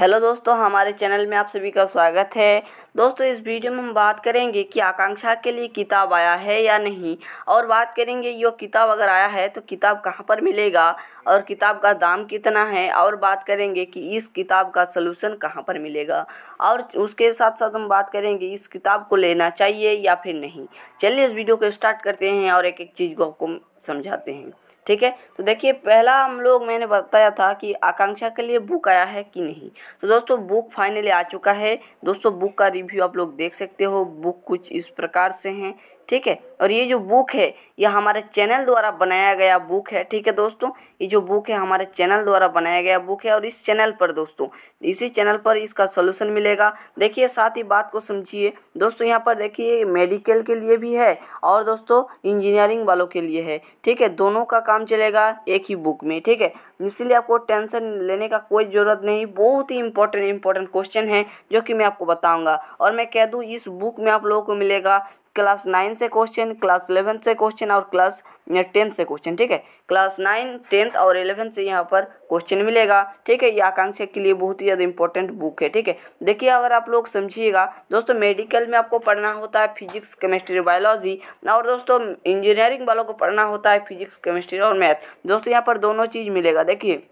hello दोस्तों हमारे channel में आप सभी का स्वागत है दोस्तों इस वीडियो में हम बात करेंगे कि आकांक्षा के लिए किताब आया है या नहीं और बात करेंगे यो किताब अगर आया है तो किताब कहाँ पर मिलेगा और किताब का दाम कितना है और बात करेंगे कि इस किताब का सलूशन कहाँ पर मिलेगा और उसके साथ साथ हम बात करेंगे इस किताब को लेना चाहिए या फिर नहीं चलिए इस वीडियो को स्टार्ट करते हैं और एक एक चीज़ को आपको समझाते हैं ठीक है तो देखिए पहला हम लोग मैंने बताया था कि आकांक्षा के लिए बुक आया है कि नहीं तो दोस्तों बुक फाइनली आ चुका है दोस्तों बुक का रिव्यू आप लोग देख सकते हो बुक कुछ इस प्रकार से हैं ठीक है और ये जो बुक है यह हमारे चैनल द्वारा बनाया गया बुक है ठीक है दोस्तों ये जो बुक है हमारे चैनल द्वारा बनाया गया बुक है और इस चैनल पर दोस्तों इसी चैनल पर इसका सोल्यूशन मिलेगा देखिए साथ ही बात को समझिए दोस्तों यहाँ पर देखिए मेडिकल के लिए भी है और दोस्तों इंजीनियरिंग वालों के लिए है ठीक है दोनों का काम चलेगा एक ही बुक में ठीक है इसलिए आपको टेंशन लेने का कोई ज़रूरत नहीं बहुत ही इंपॉर्टेंट इंपॉर्टेंट क्वेश्चन है जो कि मैं आपको बताऊँगा और मैं कह दूँ इस बुक में आप लोगों को मिलेगा क्लास नाइन से क्वेश्चन क्लास इलेवेंथ से क्वेश्चन और क्लास टेंथ से क्वेश्चन ठीक है क्लास नाइन टेंथ और इलेवेंथ से यहाँ पर क्वेश्चन मिलेगा ठीक है ये आकांक्षा के लिए बहुत ही ज़्यादा इंपॉर्टेंट बुक है ठीक है देखिए अगर आप लोग समझिएगा दोस्तों मेडिकल में आपको पढ़ना होता है फिजिक्स केमिस्ट्री बायोलॉजी और दोस्तों इंजीनियरिंग वालों को पढ़ना होता है फिजिक्स केमिस्ट्री और मैथ दोस्तों यहाँ पर दोनों चीज़ मिलेगा देखिए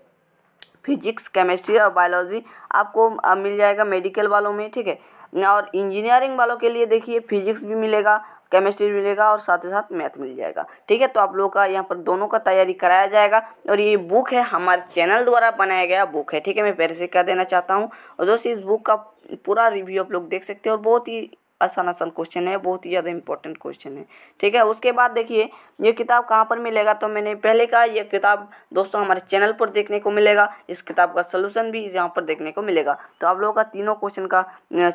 फिजिक्स केमिस्ट्री और बायोलॉजी आपको मिल जाएगा मेडिकल वालों में ठीक है और इंजीनियरिंग वालों के लिए देखिए फिजिक्स भी मिलेगा केमिस्ट्री मिलेगा और साथ ही साथ मैथ मिल जाएगा ठीक है तो आप लोगों का यहाँ पर दोनों का तैयारी कराया जाएगा और ये बुक है हमारे चैनल द्वारा बनाया गया बुक है ठीक है मैं पैर से कह देना चाहता हूँ और दोस्तों इस बुक का पूरा रिव्यू आप लोग देख सकते हैं और बहुत ही आसान आसान क्वेश्चन है बहुत ही ज़्यादा इंपॉर्टेंट क्वेश्चन है ठीक है उसके बाद देखिए ये किताब कहाँ पर मिलेगा तो मैंने पहले कहा यह किताब दोस्तों हमारे चैनल पर देखने को मिलेगा इस किताब का सलूशन भी यहाँ पर देखने को मिलेगा तो आप लोगों का तीनों क्वेश्चन का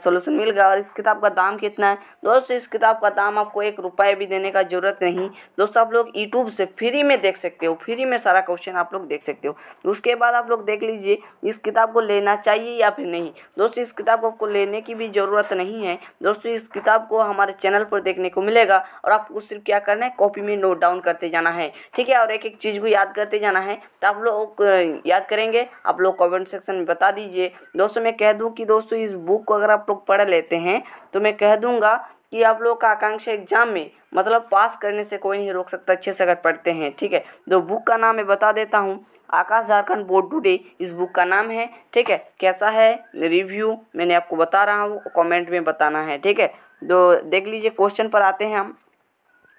सोलूशन मिल गया और इस किताब का दाम कितना है दोस्तों इस किताब का दाम आपको एक रुपये भी देने का ज़रूरत नहीं दोस्तों आप लोग यूट्यूब से फ्री में देख सकते हो फ्री में सारा क्वेश्चन आप लोग देख सकते हो उसके बाद आप लोग देख लीजिए इस किताब को लेना चाहिए या फिर नहीं दोस्तों इस किताब को आपको लेने की भी ज़रूरत नहीं है दोस्तों दोस्तों इस किताब को हमारे चैनल पर देखने को मिलेगा और आपको सिर्फ क्या करना है कॉपी में नोट डाउन करते जाना है ठीक है और एक एक चीज़ को याद करते जाना है तो आप लोग याद करेंगे आप लोग कमेंट सेक्शन में बता दीजिए दोस्तों मैं कह दूँ कि दोस्तों इस बुक को अगर आप लोग पढ़ लेते हैं तो मैं कह दूँगा कि आप लोग का आकांक्षा एग्जाम में मतलब पास करने से कोई नहीं रोक सकता अच्छे से अगर पढ़ते हैं ठीक है तो बुक का नाम मैं बता देता हूँ आकाश झारखंड बोर्ड टूडे इस बुक का नाम है ठीक है कैसा है रिव्यू मैंने आपको बता रहा हूँ कमेंट में बताना है ठीक है तो देख लीजिए क्वेश्चन पर आते हैं हम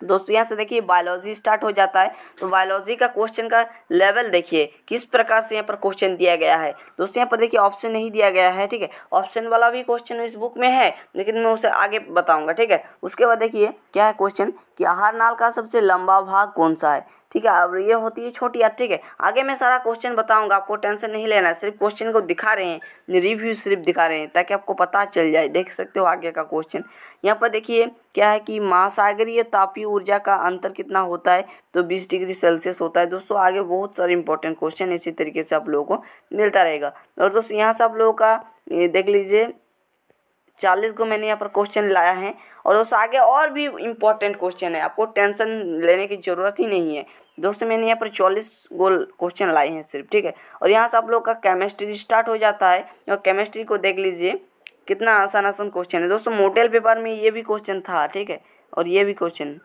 दोस्तों यहाँ से देखिए बायोलॉजी स्टार्ट हो जाता है तो बायोलॉजी का क्वेश्चन का लेवल देखिए किस प्रकार से यहाँ पर क्वेश्चन दिया गया है दोस्तों यहाँ पर देखिए ऑप्शन नहीं दिया गया है ठीक है ऑप्शन वाला भी क्वेश्चन इस बुक में है लेकिन मैं उसे आगे बताऊंगा ठीक है उसके बाद देखिए क्या है क्वेश्चन कि आहार नाल का सबसे लंबा भाग कौन सा है ठीक है अब ये होती है छोटी याद ठीक है आगे मैं सारा क्वेश्चन बताऊंगा आपको टेंशन नहीं लेना सिर्फ क्वेश्चन को दिखा रहे हैं रिव्यू सिर्फ दिखा रहे हैं ताकि आपको पता चल जाए देख सकते हो आगे का क्वेश्चन यहाँ पर देखिए क्या है कि महासागरीय तापी ऊर्जा का अंतर कितना होता है तो बीस डिग्री सेल्सियस होता है दोस्तों आगे बहुत सारे इंपॉर्टेंट क्वेश्चन इसी तरीके से आप लोगों को मिलता रहेगा और दोस्तों यहाँ से आप लोगों का देख लीजिए चालीस को मैंने यहाँ पर क्वेश्चन लाया है और दोस्तों आगे और भी इम्पोर्टेंट क्वेश्चन है आपको टेंशन लेने की ज़रूरत ही नहीं है दोस्तों मैंने यहाँ पर चालीस गोल क्वेश्चन लाए हैं सिर्फ ठीक है और यहाँ से आप लोग का केमिस्ट्री स्टार्ट हो जाता है और केमिस्ट्री को देख लीजिए कितना आसान आसान क्वेश्चन है दोस्तों मोटेल पेपर में ये भी क्वेश्चन था ठीक है और ये भी क्वेश्चन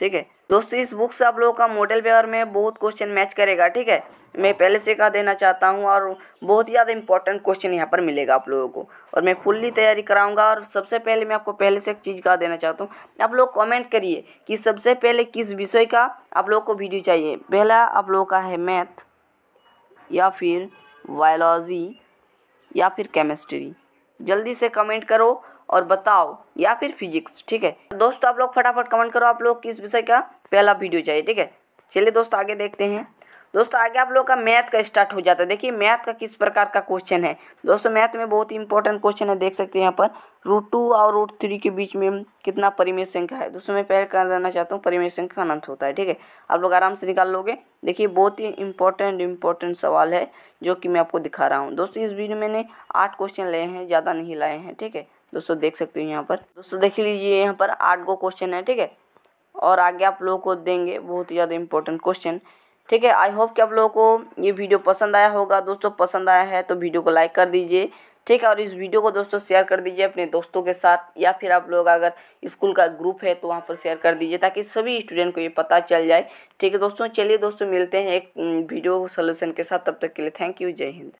ठीक है दोस्तों इस बुक से आप लोगों का मॉडल पेपर में बहुत क्वेश्चन मैच करेगा ठीक है मैं पहले से कहा देना चाहता हूँ और बहुत ही ज़्यादा इंपॉर्टेंट क्वेश्चन यहाँ पर मिलेगा आप लोगों को और मैं फुल्ली तैयारी कराऊंगा और सबसे पहले मैं आपको पहले से एक चीज़ कहा देना चाहता हूँ आप लोग कॉमेंट करिए कि सबसे पहले किस विषय का आप लोगों को वीडियो चाहिए पहला आप लोगों का है मैथ या फिर बायोलॉजी या फिर केमिस्ट्री जल्दी से कमेंट करो और बताओ या फिर फिजिक्स ठीक है दोस्तों आप लोग फटाफट कमेंट करो आप लोग किस विषय का पहला वीडियो चाहिए ठीक है चलिए दोस्तों आगे देखते हैं दोस्तों आगे आप लोग का मैथ का स्टार्ट हो जाता है देखिए मैथ का किस प्रकार का क्वेश्चन है दोस्तों मैथ में बहुत ही इंपॉर्टेंट क्वेश्चन है देख सकते हैं यहाँ पर रूट टू और रूट थ्री के बीच में कितना परिमेय संख्या है दोस्तों मैं पहले कर देना चाहता हूँ परिमेय संख्या अनंत होता है ठीक है आप लोग आराम से निकाल लोगे देखिए बहुत ही इंपॉर्टेंट इंपॉर्टेंट सवाल है जो कि मैं आपको दिखा रहा हूँ दोस्तों इस वीडियो मैंने आठ क्वेश्चन लिए हैं ज़्यादा नहीं लाए हैं ठीक है दोस्तों देख सकते हो यहाँ पर दोस्तों देख लीजिए यहाँ पर आठ गो क्वेश्चन है ठीक है और आगे आप लोगों को देंगे बहुत ही ज़्यादा इंपॉर्टेंट क्वेश्चन ठीक है आई होप कि आप लोगों को ये वीडियो पसंद आया होगा दोस्तों पसंद आया है तो वीडियो को लाइक कर दीजिए ठीक है और इस वीडियो को दोस्तों शेयर कर दीजिए अपने दोस्तों के साथ या फिर आप लोग अगर स्कूल का ग्रुप है तो वहाँ पर शेयर कर दीजिए ताकि सभी स्टूडेंट को ये पता चल जाए ठीक है दोस्तों चलिए दोस्तों मिलते हैं एक वीडियो सोल्यूशन के साथ तब तक के लिए थैंक यू जय हिंद